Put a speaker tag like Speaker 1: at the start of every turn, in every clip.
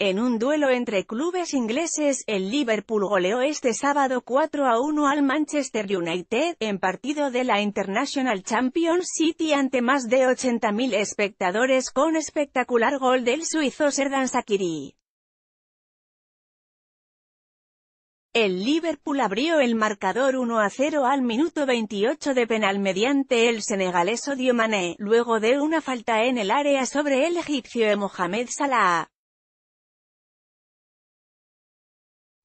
Speaker 1: En un duelo entre clubes ingleses, el Liverpool goleó este sábado 4 a 1 al Manchester United, en partido de la International Champions City ante más de 80.000 espectadores con espectacular gol del suizo Serdan Sakiri. El Liverpool abrió el marcador 1 a 0 al minuto 28 de penal mediante el senegalés Odio luego de una falta en el área sobre el egipcio Mohamed Salah.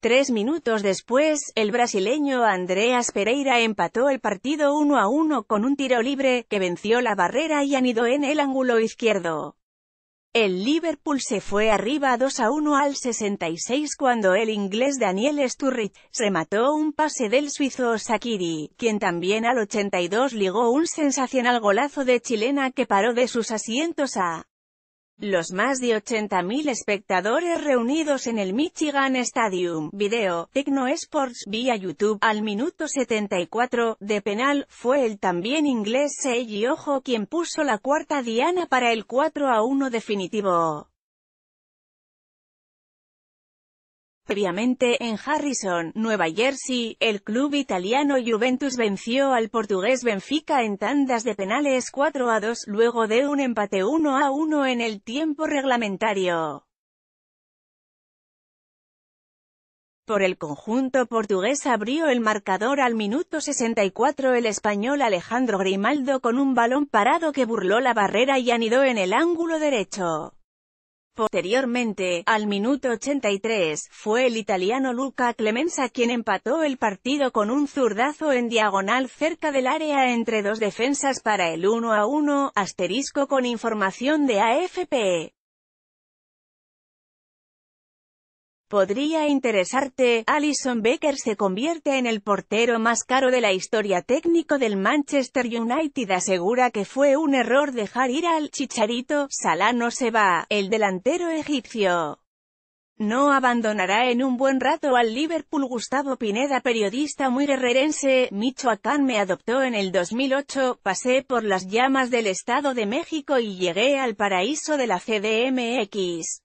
Speaker 1: Tres minutos después, el brasileño Andreas Pereira empató el partido 1 a 1 con un tiro libre, que venció la barrera y anidó en el ángulo izquierdo. El Liverpool se fue arriba 2 a 1 al 66 cuando el inglés Daniel Sturridge remató un pase del suizo Sakiri, quien también al 82 ligó un sensacional golazo de chilena que paró de sus asientos a los más de 80.000 espectadores reunidos en el Michigan Stadium, video, Tecno Sports, vía YouTube, al minuto 74, de penal, fue el también inglés Seiji Ojo quien puso la cuarta diana para el 4 a 1 definitivo. Previamente, en Harrison, Nueva Jersey, el club italiano Juventus venció al portugués Benfica en tandas de penales 4 a 2 luego de un empate 1 a 1 en el tiempo reglamentario. Por el conjunto portugués abrió el marcador al minuto 64 el español Alejandro Grimaldo con un balón parado que burló la barrera y anidó en el ángulo derecho. Posteriormente, al minuto 83, fue el italiano Luca Clemenza quien empató el partido con un zurdazo en diagonal cerca del área entre dos defensas para el 1 a 1, asterisco con información de AFP. E. Podría interesarte, Alison Becker se convierte en el portero más caro de la historia técnico del Manchester United asegura que fue un error dejar ir al Chicharito, Salah no se va, el delantero egipcio. No abandonará en un buen rato al Liverpool Gustavo Pineda periodista muy guerrerense, Michoacán me adoptó en el 2008, pasé por las llamas del Estado de México y llegué al paraíso de la CDMX.